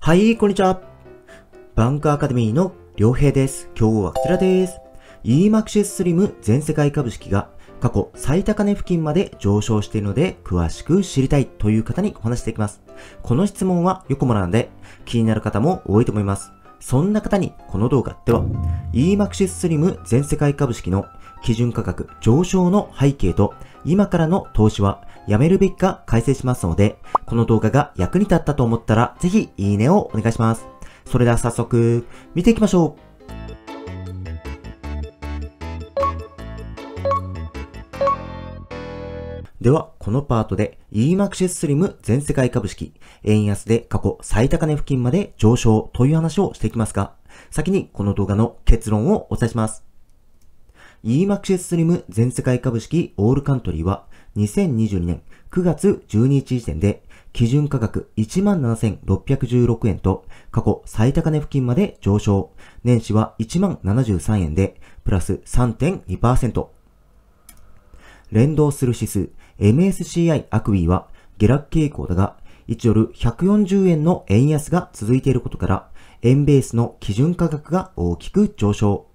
はい、こんにちは。バンクアカデミーの良平です。今日はこちらです。EMAXIS SLIM 全世界株式が過去最高値付近まで上昇しているので詳しく知りたいという方にお話していきます。この質問はよくもらうので気になる方も多いと思います。そんな方にこの動画では EMAXIS SLIM 全世界株式の基準価格上昇の背景と今からの投資はやめるべきか改正しますので、この動画が役に立ったと思ったら、ぜひいいねをお願いします。それでは早速、見ていきましょう。では、このパートで EMAXIS スリム全世界株式、円安で過去最高値付近まで上昇という話をしていきますが、先にこの動画の結論をお伝えします。EMAXIS スリム全世界株式オールカントリーは2022年9月12日時点で、基準価格17,616円と、過去最高値付近まで上昇。年始は1 0 7 3円で、プラス3.2%。連動する指数、MSCI アクビーは、下落傾向だが、1ドル140円の円安が続いていることから、円ベースの基準価格が大きく上昇。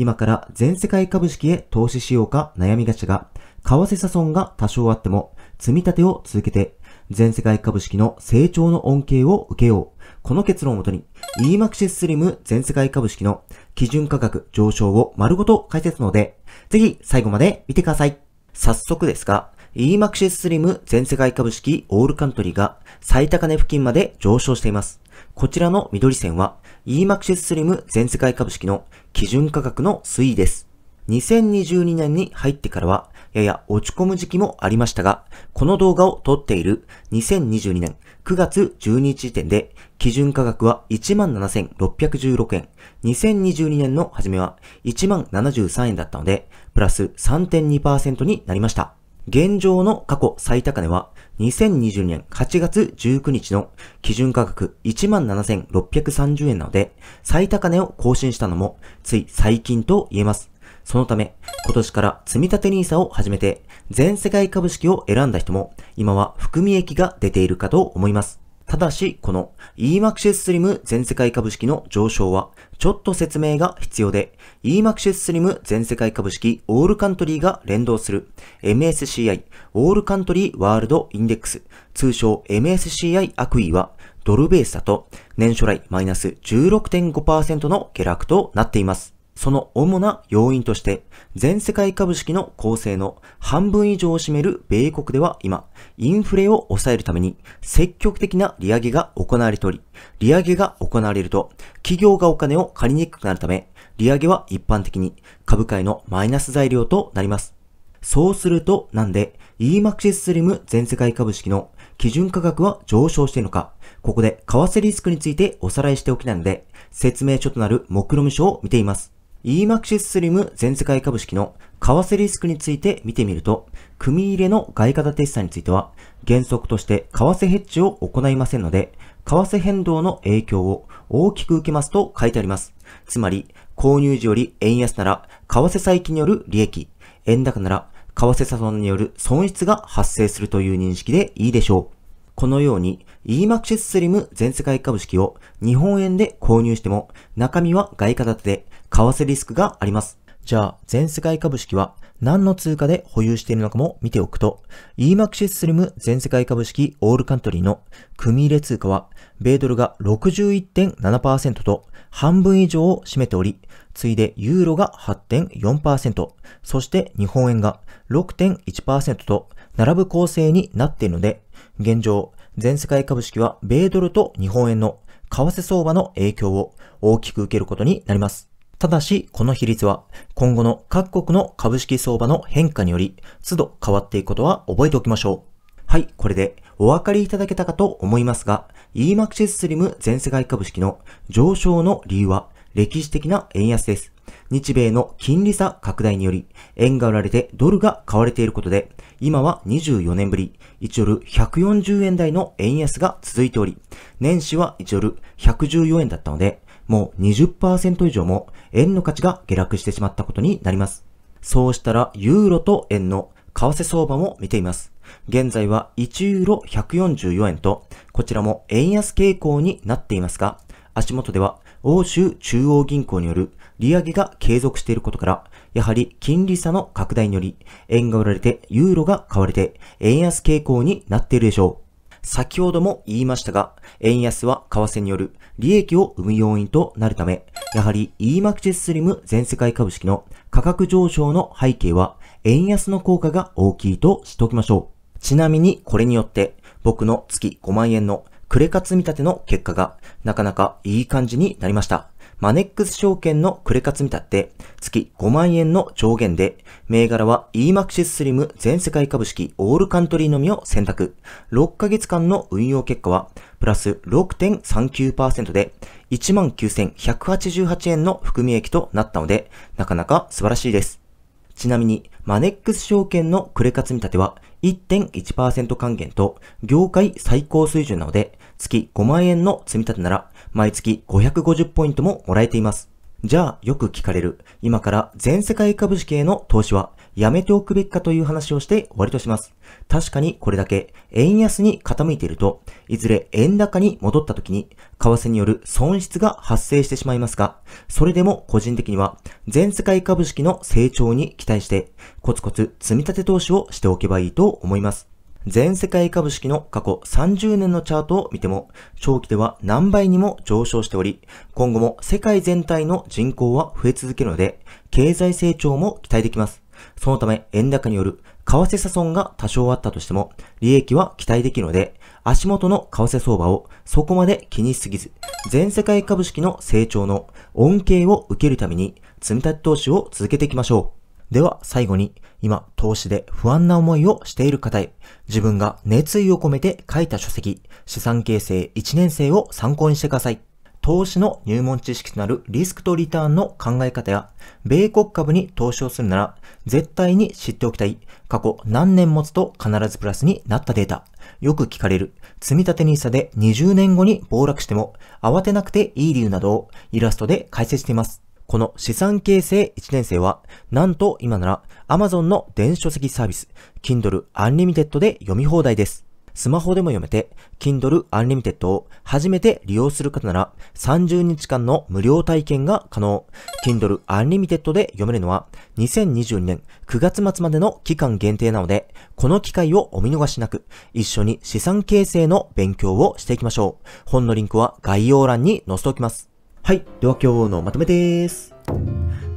今から全世界株式へ投資しようか悩みがちが、為替差損が多少あっても、積み立てを続けて、全世界株式の成長の恩恵を受けよう。この結論をもとに、e m a x s SLIM 全世界株式の基準価格上昇を丸ごと解説ので、ぜひ最後まで見てください。早速ですが、e m a x s SLIM 全世界株式オールカントリーが最高値付近まで上昇しています。こちらの緑線は e m a x SLIM 全世界株式の基準価格の推移です。2022年に入ってからは、やや落ち込む時期もありましたが、この動画を撮っている2022年9月12日時点で、基準価格は17,616円。2022年の初めは1 0 73円だったので、プラス3.2%になりました。現状の過去最高値は2020年8月19日の基準価格17,630円なので、最高値を更新したのもつい最近と言えます。そのため、今年から積立 NISA を始めて、全世界株式を選んだ人も、今は含み益が出ているかと思います。ただし、この e m a x s SLIM 全世界株式の上昇は、ちょっと説明が必要で、e m a x s SLIM 全世界株式オールカントリーが連動する MSCI オールカントリーワールドインデックス、通称 MSCI 悪意は、ドルベースだと年初来マイナス16.5%の下落となっています。その主な要因として、全世界株式の構成の半分以上を占める米国では今、インフレを抑えるために積極的な利上げが行われており、利上げが行われると、企業がお金を借りにくくなるため、利上げは一般的に株価へのマイナス材料となります。そうすると、なんで、EMAXIS SLIM 全世界株式の基準価格は上昇しているのか、ここで為替リスクについておさらいしておきたいので、説明書となる目論見書を見ています。EMAXIS SLIM 全世界株式の為替リスクについて見てみると、組入れの外貨建て資産については、原則として為替ヘッジを行いませんので、為替変動の影響を大きく受けますと書いてあります。つまり、購入時より円安なら、為替再起による利益、円高なら、為替差損による損失が発生するという認識でいいでしょう。このように EMAXIS SLIM 全世界株式を日本円で購入しても中身は外貨建てで為替リスクがあります。じゃあ全世界株式は何の通貨で保有しているのかも見ておくと EMAXIS SLIM 全世界株式オールカントリーの組入れ通貨は米ドルが61.7%と半分以上を占めており、次いでユーロが8.4%、そして日本円が6.1%と並ぶ構成になっているので、現状、全世界株式は米ドルと日本円の為替相場の影響を大きく受けることになります。ただし、この比率は今後の各国の株式相場の変化により、都度変わっていくことは覚えておきましょう。はい、これでお分かりいただけたかと思いますが、EMAXIS SLIM 全世界株式の上昇の理由は歴史的な円安です。日米の金利差拡大により、円が売られてドルが買われていることで、今は24年ぶり、1ドル140円台の円安が続いており、年始は1ドル114円だったので、もう20%以上も円の価値が下落してしまったことになります。そうしたら、ユーロと円の為替相場も見ています。現在は1ユーロ144円と、こちらも円安傾向になっていますが、足元では欧州中央銀行による利上げが継続していることから、やはり金利差の拡大により、円が売られてユーロが買われて、円安傾向になっているでしょう。先ほども言いましたが、円安は為替による利益を生む要因となるため、やはり EMAXIS スリム全世界株式の価格上昇の背景は、円安の効果が大きいと知っておきましょう。ちなみにこれによって僕の月5万円のクレカ積み立ての結果がなかなかいい感じになりました。マネックス証券のクレカ積み立て月5万円の上限で銘柄は EMAXIS SLIM 全世界株式オールカントリーのみを選択。6ヶ月間の運用結果はプラス6.39%で19,188円の含み益となったのでなかなか素晴らしいです。ちなみにマネックス証券のクレカ積立は1.1%還元と業界最高水準なので、月5万円の積み立てなら、毎月550ポイントももらえています。じゃあ、よく聞かれる、今から全世界株式への投資はやめておくべきかという話をして終わりとします。確かにこれだけ円安に傾いていると、いずれ円高に戻った時に、為替による損失が発生してしまいますが、それでも個人的には全世界株式の成長に期待して、コツコツ積み立て投資をしておけばいいと思います。全世界株式の過去30年のチャートを見ても、長期では何倍にも上昇しており、今後も世界全体の人口は増え続けるので、経済成長も期待できます。そのため、円高による為替差損が多少あったとしても、利益は期待できるので、足元の為替相場をそこまで気にしすぎず、全世界株式の成長の恩恵を受けるために、積み立て投資を続けていきましょう。では最後に、今投資で不安な思いをしている方へ、自分が熱意を込めて書いた書籍、資産形成1年生を参考にしてください。投資の入門知識となるリスクとリターンの考え方や、米国株に投資をするなら、絶対に知っておきたい、過去何年持つと必ずプラスになったデータ、よく聞かれる、積み立て n i で20年後に暴落しても、慌てなくていい理由などをイラストで解説しています。この資産形成1年生は、なんと今なら Amazon の電子書籍サービス、Kindle Unlimited で読み放題です。スマホでも読めて、Kindle Unlimited を初めて利用する方なら、30日間の無料体験が可能。Kindle Unlimited で読めるのは、2022年9月末までの期間限定なので、この機会をお見逃しなく、一緒に資産形成の勉強をしていきましょう。本のリンクは概要欄に載せておきます。はい。では今日のまとめです。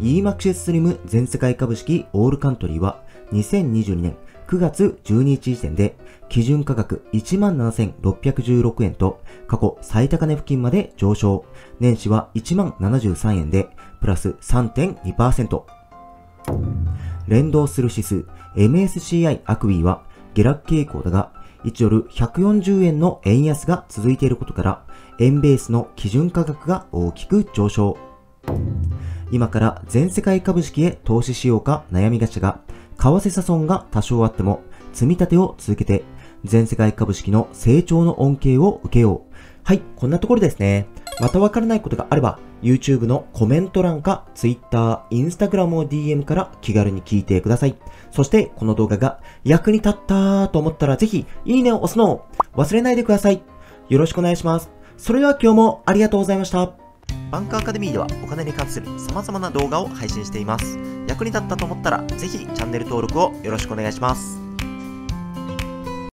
EMAXS Slim 全世界株式オールカントリーは、2022年9月12日時点で基準価格17,616円と過去最高値付近まで上昇。年始は1 0 7 3円でプラス3.2%。連動する指数 MSCI アクビーは下落傾向だが1ドル140円の円安が続いていることから円ベースの基準価格が大きく上昇。今から全世界株式へ投資しようか悩みがちが為替差損が多少あっても、積み立てを続けて、全世界株式の成長の恩恵を受けよう。はい、こんなところですね。またわからないことがあれば、YouTube のコメント欄か Twitter、Instagram を DM から気軽に聞いてください。そして、この動画が役に立ったと思ったらぜひ、いいねを押すのを忘れないでください。よろしくお願いします。それでは今日もありがとうございました。バンクアカデミーではお金に関する様々な動画を配信しています。役に立ったと思ったら、ぜひチャンネル登録をよろしくお願いします。